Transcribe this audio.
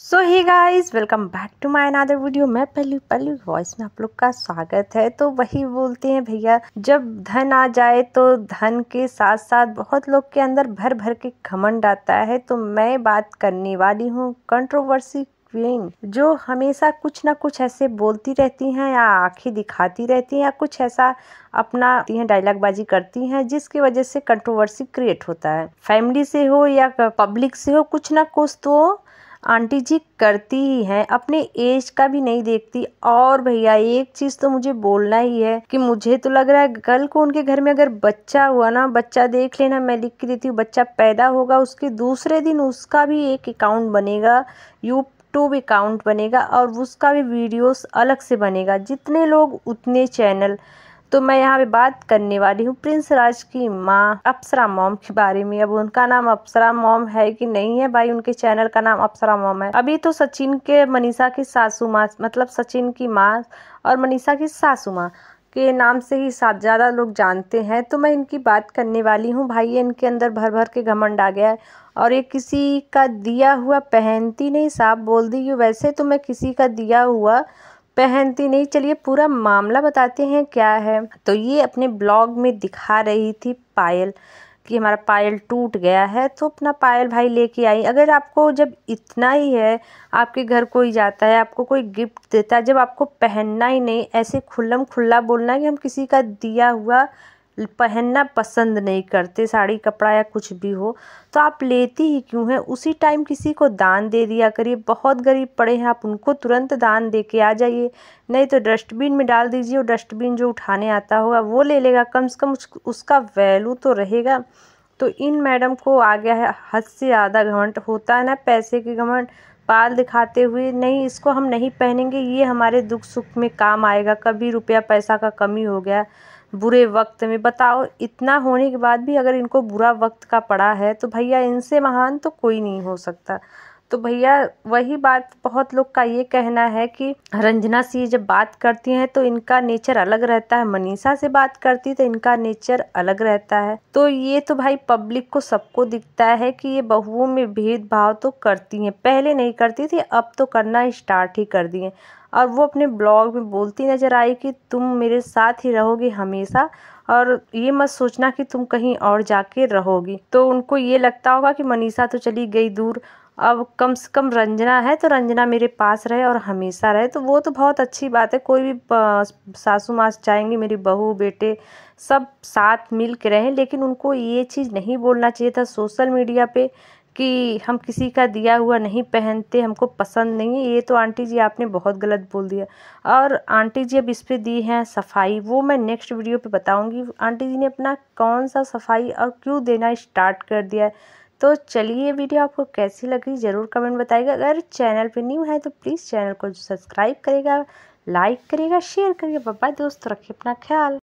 so hi guys welcome back to my another video मैं पहली पहली वॉइस में आप लोग का स्वागत है तो वही बोलते हैं भैया जब धन आ जाए तो धन के साथ साथ बहुत लोग के अंदर भर भर के घमंड आता है तो मैं बात करने वाली हूँ कंट्रोवर्सी क्वीन जो हमेशा कुछ ना कुछ ऐसे बोलती रहती हैं या आंखें दिखाती रहती हैं या कुछ ऐसा अपना यह डायलॉगबाजी करती हैं जिसकी वजह से कंट्रोवर्सी क्रिएट होता है फैमिली से हो या पब्लिक से हो कुछ ना कुछ तो आंटी जी करती ही हैं अपने एज का भी नहीं देखती और भैया एक चीज़ तो मुझे बोलना ही है कि मुझे तो लग रहा है कल को उनके घर में अगर बच्चा हुआ ना बच्चा देख लेना मैं लिख के देती हूँ बच्चा पैदा होगा उसके दूसरे दिन उसका भी एक अकाउंट बनेगा यू यूट्यूब अकाउंट बनेगा और उसका भी वीडियोस अलग से बनेगा जितने लोग उतने चैनल तो मैं यहाँ पे बात करने वाली हूँ प्रिंस राज की माँ अप्सरा मोम के बारे में अब उनका नाम अप्सरा मोम है कि नहीं है भाई उनके चैनल का नाम अप्सरा मोम है अभी तो सचिन के मनीषा की सासू माँ मतलब सचिन की माँ और मनीषा की सासू माँ के नाम से ही साथ ज़्यादा लोग जानते हैं तो मैं इनकी बात करने वाली हूँ भाई ये इनके अंदर भर भर के घमंड आ गया है और ये किसी का दिया हुआ पहनती नहीं साफ बोल दी वैसे तो मैं किसी का दिया हुआ पहनती नहीं चलिए पूरा मामला बताते हैं क्या है तो ये अपने ब्लॉग में दिखा रही थी पायल कि हमारा पायल टूट गया है तो अपना पायल भाई लेके आई अगर आपको जब इतना ही है आपके घर कोई जाता है आपको कोई गिफ्ट देता है जब आपको पहनना ही नहीं ऐसे खुल्लम खुल्ला बोलना कि हम किसी का दिया हुआ पहनना पसंद नहीं करते साड़ी कपड़ा या कुछ भी हो तो आप लेती ही क्यों है उसी टाइम किसी को दान दे दिया करिए बहुत गरीब पड़े हैं आप उनको तुरंत दान दे के आ जाइए नहीं तो डस्टबिन में डाल दीजिए और डस्टबिन जो उठाने आता होगा वो ले लेगा कम से कम उसका वैल्यू तो रहेगा तो इन मैडम को आ गया है हद से ज़्यादा घमंड होता है ना पैसे के घमंड बाल दिखाते हुए नहीं इसको हम नहीं पहनेंगे ये हमारे दुख सुख में काम आएगा कभी रुपया पैसा का कमी हो गया बुरे वक्त में बताओ इतना होने के बाद भी अगर इनको बुरा वक्त का पड़ा है तो भैया इनसे महान तो कोई नहीं हो सकता तो भैया वही बात बहुत लोग का ये कहना है कि रंजना से जब बात करती हैं तो इनका नेचर अलग रहता है मनीषा से बात करती तो इनका नेचर अलग रहता है तो ये तो भाई पब्लिक को सबको दिखता है कि ये बहुओं में भेदभाव तो करती हैं पहले नहीं करती थी अब तो करना स्टार्ट ही कर दिए और वो अपने ब्लॉग में बोलती नज़र आई कि तुम मेरे साथ ही रहोगे हमेशा और ये मत सोचना कि तुम कहीं और जाके रहोगी तो उनको ये लगता होगा कि मनीषा तो चली गई दूर अब कम से कम रंजना है तो रंजना मेरे पास रहे और हमेशा रहे तो वो तो बहुत अच्छी बात है कोई भी सासू मास चाहेंगे मेरी बहू बेटे सब साथ मिल के रहें लेकिन उनको ये चीज़ नहीं बोलना चाहिए था सोशल मीडिया पे कि हम किसी का दिया हुआ नहीं पहनते हमको पसंद नहीं है ये तो आंटी जी आपने बहुत गलत बोल दिया और आंटी जी अब इस पर दी हैं सफाई वो मैं नेक्स्ट वीडियो पे बताऊंगी आंटी जी ने अपना कौन सा सफाई और क्यों देना स्टार्ट कर दिया है तो चलिए वीडियो आपको कैसी लगी ज़रूर कमेंट बताएगा अगर चैनल पर न्यू है तो प्लीज़ चैनल को सब्सक्राइब करेगा लाइक करेगा शेयर करेगा बाय दोस्तों रखिए अपना ख्याल